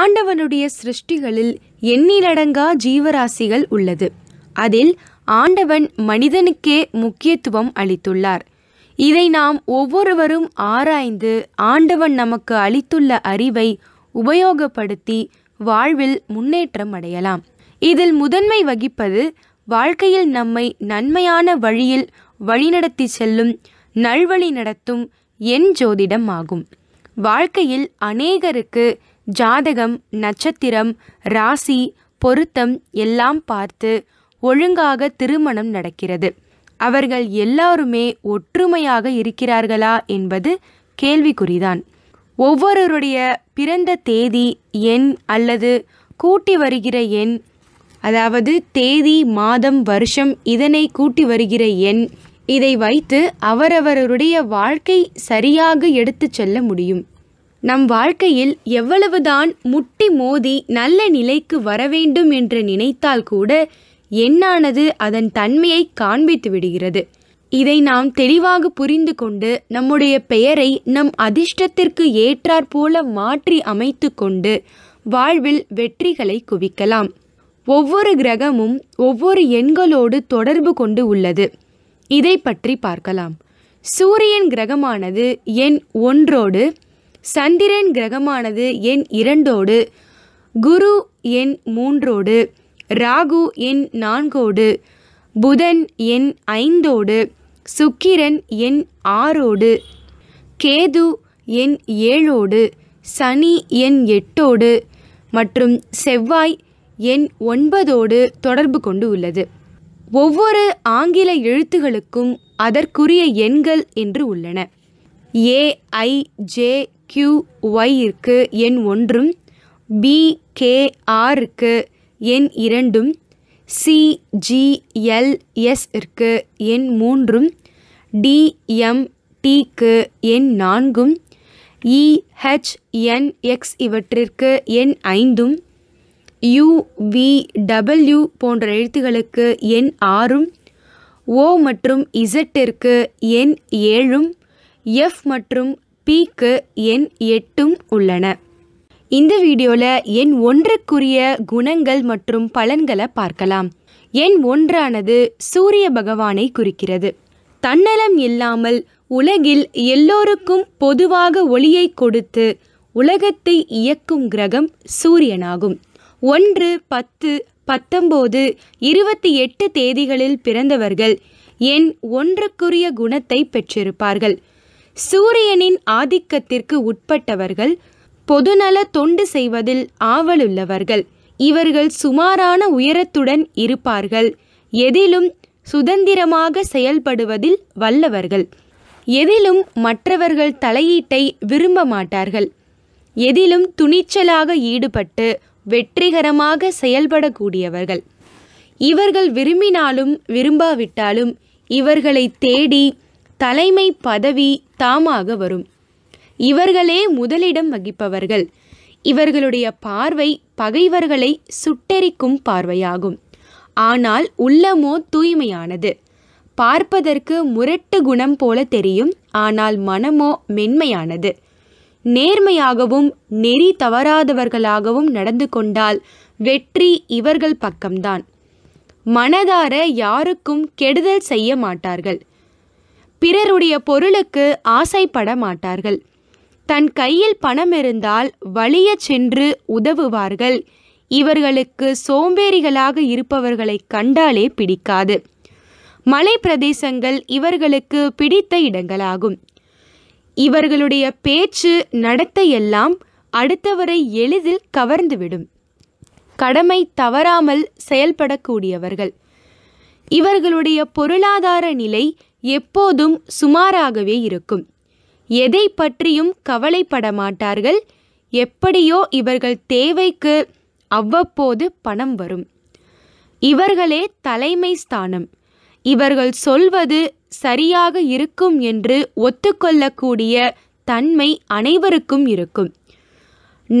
ஆண்டவனுடைய சிருஷ்டிகளில் எண்ணிலடங்கா ஜீவராசிகள் உள்ளது அதில் ஆண்டவன் மனிதனுக்கே முக்கியத்துவம் அளித்துள்ளார் இதை நாம் ஒவ்வொருவரும் ஆராய்ந்து ஆண்டவன் நமக்கு அளித்துள்ள அறிவை உபயோகப்படுத்தி வாழ்வில் முன்னேற்றம் அடையலாம் இதில் முதன்மை வகிப்பது வாழ்க்கையில் நம்மை நன்மையான வழியில் வழிநடத்தி செல்லும் நல்வழி நடத்தும் என் ஜோதிடம் ஆகும் வாழ்க்கையில் அநேகருக்கு ஜாதகம் நட்சத்திரம் ராசி பொருத்தம் எல்லாம் பார்த்து ஒழுங்காக திருமணம் நடக்கிறது அவர்கள் எல்லாருமே ஒற்றுமையாக இருக்கிறார்களா என்பது கேள்விக்குறிதான் ஒவ்வொருவருடைய பிறந்த தேதி எண் அல்லது கூட்டி வருகிற எண் அதாவது தேதி மாதம் வருஷம் இதனை கூட்டி வருகிற எண் இதை வைத்து அவரவருடைய வாழ்க்கை சரியாக எடுத்து செல்ல முடியும் நம் வாழ்க்கையில் எவ்வளவுதான் முட்டி மோதி நல்ல நிலைக்கு வரவேண்டும் என்று நினைத்தால் கூட எண்ணானது அதன் தன்மையை காண்பித்து விடுகிறது இதை நாம் தெளிவாக புரிந்து கொண்டு நம்முடைய பெயரை நம் அதிர்ஷ்டத்திற்கு ஏற்றாற்போல மாற்றி அமைத்து கொண்டு வாழ்வில் வெற்றிகளை குவிக்கலாம் ஒவ்வொரு கிரகமும் ஒவ்வொரு எண்களோடு தொடர்பு கொண்டு உள்ளது இதை பற்றி பார்க்கலாம் சூரியன் கிரகமானது எண் ஒன்றோடு சந்திரன் கிரகமானது எண் இரண்டோடு குரு எண் மூன்றோடு ராகு எண் நான்கோடு புதன் எண் ஐந்தோடு சுக்கிரன் எண் ஆறோடு கேது எண் ஏழோடு சனி எண் எட்டோடு மற்றும் செவ்வாய் எண் ஒன்பதோடு தொடர்பு கொண்டு உள்ளது ஒவ்வொரு ஆங்கில எழுத்துகளுக்கும் அதற்குரிய எண்கள் என்று உள்ளன A I J Q Y இருக்கு எண் ஒன்றும் பி ஆர் இருக்கு எண் இரண்டும் சிஜிஎல்எஸ் இருக்கு எண் மூன்றும் டிஎம்டிக்கு எண் நான்கும் இஹெச்என்எக்ஸ் e, இவற்றிற்கு எண் ஐந்தும் யுவிடபிள்யூ போன்ற எழுத்துகளுக்கு எண் ஆறும் ஓ மற்றும் இசட்டிற்கு எண் ஏழும் எஃப் மற்றும் பிக்கு எண் எட்டும் உள்ளன இந்த வீடியோவில் எண் ஒன்றுக்குரிய குணங்கள் மற்றும் பலன்களை பார்க்கலாம் எண் ஒன்றானது சூரிய பகவானை குறிக்கிறது தன்னலம் இல்லாமல் உலகில் எல்லோருக்கும் பொதுவாக ஒளியை கொடுத்து உலகத்தை இயக்கும் கிரகம் சூரியனாகும் ஒன்று பத்து பத்தொம்போது இருபத்தி எட்டு தேதிகளில் பிறந்தவர்கள் எண் ஒன்றுக்குரிய குணத்தை பெற்றிருப்பார்கள் சூரியனின் ஆதிக்கத்திற்கு உட்பட்டவர்கள் பொதுநல தொண்டு செய்வதில் ஆவலுள்ளவர்கள் இவர்கள் சுமாரான உயரத்துடன் இருப்பார்கள் எதிலும் சுதந்திரமாக செயல்படுவதில் வல்லவர்கள் எதிலும் மற்றவர்கள் தலையீட்டை விரும்ப மாட்டார்கள் எதிலும் துணிச்சலாக ஈடுபட்டு வெற்றிகரமாக செயல்படக்கூடியவர்கள் இவர்கள் விரும்பினாலும் விரும்பாவிட்டாலும் இவர்களை தேடி தலைமை பதவி தாமாக வரும் இவர்களே முதலிடம் வகிப்பவர்கள் இவர்களுடைய பார்வை பகைவர்களை சுட்டெரிக்கும் பார்வையாகும் ஆனால் உள்ளமோ தூய்மையானது பார்ப்பதற்கு முரட்டு குணம் போல தெரியும் ஆனால் மனமோ மென்மையானது நேர்மையாகவும் நெறி தவறாதவர்களாகவும் நடந்து கொண்டால் வெற்றி இவர்கள் பக்கம்தான் மனதார யாருக்கும் கெடுதல் செய்ய மாட்டார்கள் பிறருடைய பொருளுக்கு ஆசைப்பட மாட்டார்கள் தன் கையில் பணம் இருந்தால் வலிய சென்று உதவுவார்கள் இவர்களுக்கு சோம்பேறிகளாக இருப்பவர்களை கண்டாலே பிடிக்காது மலை பிரதேசங்கள் இவர்களுக்கு பிடித்த இடங்களாகும் இவர்களுடைய பேச்சு நடத்தையெல்லாம் அடுத்தவரை எளிதில் கவர்ந்துவிடும் கடமை தவறாமல் செயல்படக்கூடியவர்கள் இவர்களுடைய பொருளாதார நிலை எப்போதும் சுமாராகவே இருக்கும் எதை பற்றியும் கவலைப்பட மாட்டார்கள் எப்படியோ இவர்கள் தேவைக்கு அவ்வப்போது பணம் வரும் இவர்களே தலைமை ஸ்தானம் இவர்கள் சொல்வது சரியாக இருக்கும் என்று ஒத்துக்கொள்ளக்கூடிய தன்மை அனைவருக்கும் இருக்கும்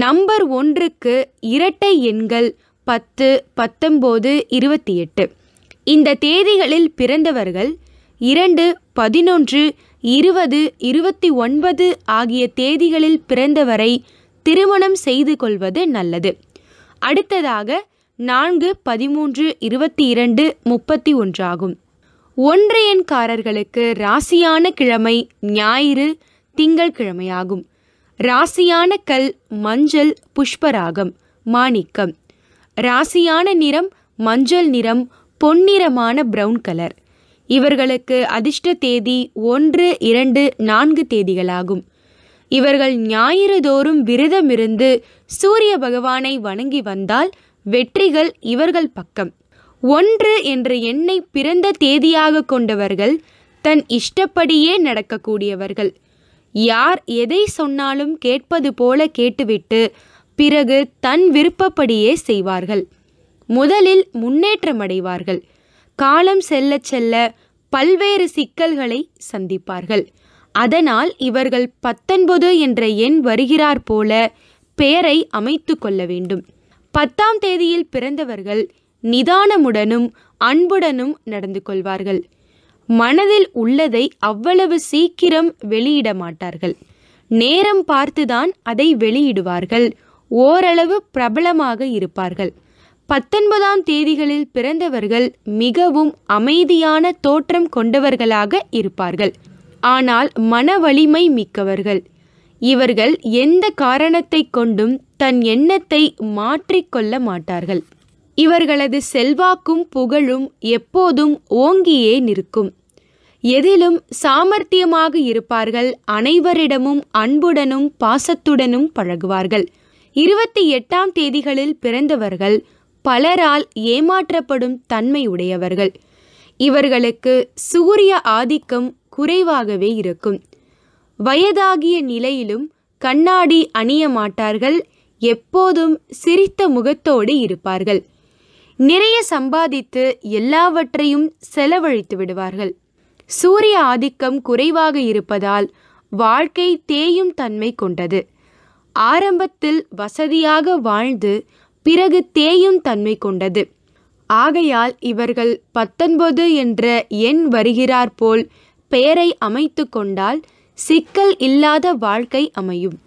நம்பர் ஒன்றுக்கு இரட்டை எண்கள் பத்து பத்தொம்போது இருபத்தி எட்டு இந்த தேதிகளில் பிறந்தவர்கள் இரண்டு பதினொன்று இருபது இருபத்தி ஒன்பது ஆகிய தேதிகளில் பிறந்தவரை திருமணம் செய்து கொள்வது நல்லது அடுத்ததாக நான்கு பதிமூன்று இருபத்தி இரண்டு முப்பத்தி ஒன்றாகும் ஒன்று ராசியான கிழமை ஞாயிறு கிழமையாகும் ராசியான கல் மஞ்சள் புஷ்பராகம் மாணிக்கம் ராசியான நிறம் மஞ்சள் நிறம் பொன்னிறமான பிரவுன் கலர் இவர்களுக்கு அதிர்ஷ்ட தேதி ஒன்று இரண்டு நான்கு தேதிகளாகும் இவர்கள் ஞாயிறு தோறும் விரதமிருந்து சூரிய பகவானை வணங்கி வந்தால் வெற்றிகள் இவர்கள் பக்கம் ஒன்று என்ற எண்ணை பிறந்த தேதியாக கொண்டவர்கள் தன் இஷ்டப்படியே நடக்கக்கூடியவர்கள் யார் எதை சொன்னாலும் கேட்பது போல கேட்டுவிட்டு பிறகு தன் விருப்பப்படியே செய்வார்கள் முதலில் முன்னேற்றமடைவார்கள் காலம் செல்ல செல்ல பல்வேறு சிக்கல்களை சந்திப்பார்கள் அதனால் இவர்கள் பத்தொன்பது என்ற எண் வருகிறார் போல பெயரை அமைத்து கொள்ள வேண்டும் பத்தாம் தேதியில் பிறந்தவர்கள் நிதானமுடனும் அன்புடனும் நடந்து கொள்வார்கள் மனதில் உள்ளதை அவ்வளவு சீக்கிரம் வெளியிட மாட்டார்கள் நேரம் பார்த்துதான் அதை வெளியிடுவார்கள் ஓரளவு பிரபலமாக இருப்பார்கள் பத்தொன்பதாம் தேதிகளில் பிறந்தவர்கள் மிகவும் அமைதியான தோற்றம் கொண்டவர்களாக இருப்பார்கள் ஆனால் மன வலிமை மிக்கவர்கள் இவர்கள் எந்த காரணத்தை கொண்டும் தன் எண்ணத்தை மாற்றிக்கொள்ள மாட்டார்கள் இவர்களது செல்வாக்கும் புகழும் எப்போதும் ஓங்கியே நிற்கும் எதிலும் சாமர்த்தியமாக இருப்பார்கள் அனைவரிடமும் அன்புடனும் பாசத்துடனும் பழகுவார்கள் இருபத்தி எட்டாம் தேதிகளில் பிறந்தவர்கள் பலரால் ஏமாற்றப்படும் தன்மை உடையவர்கள் இவர்களுக்கு சூரிய ஆதிக்கம் குறைவாகவே இருக்கும் வயதாகிய நிலையிலும் கண்ணாடி அணிய மாட்டார்கள் எப்போதும் சிரித்த முகத்தோடு இருப்பார்கள் நிறைய சம்பாதித்து எல்லாவற்றையும் செலவழித்து விடுவார்கள் சூரிய ஆதிக்கம் குறைவாக இருப்பதால் வாழ்க்கை தேயும் தன்மை கொண்டது ஆரம்பத்தில் வசதியாக வாழ்ந்து பிறகு தேயும் தன்மை கொண்டது ஆகையால் இவர்கள் பத்தொன்பது என்ற எண் போல் பெயரை அமைத்து கொண்டால் சிக்கல் இல்லாத வாழ்க்கை அமையும்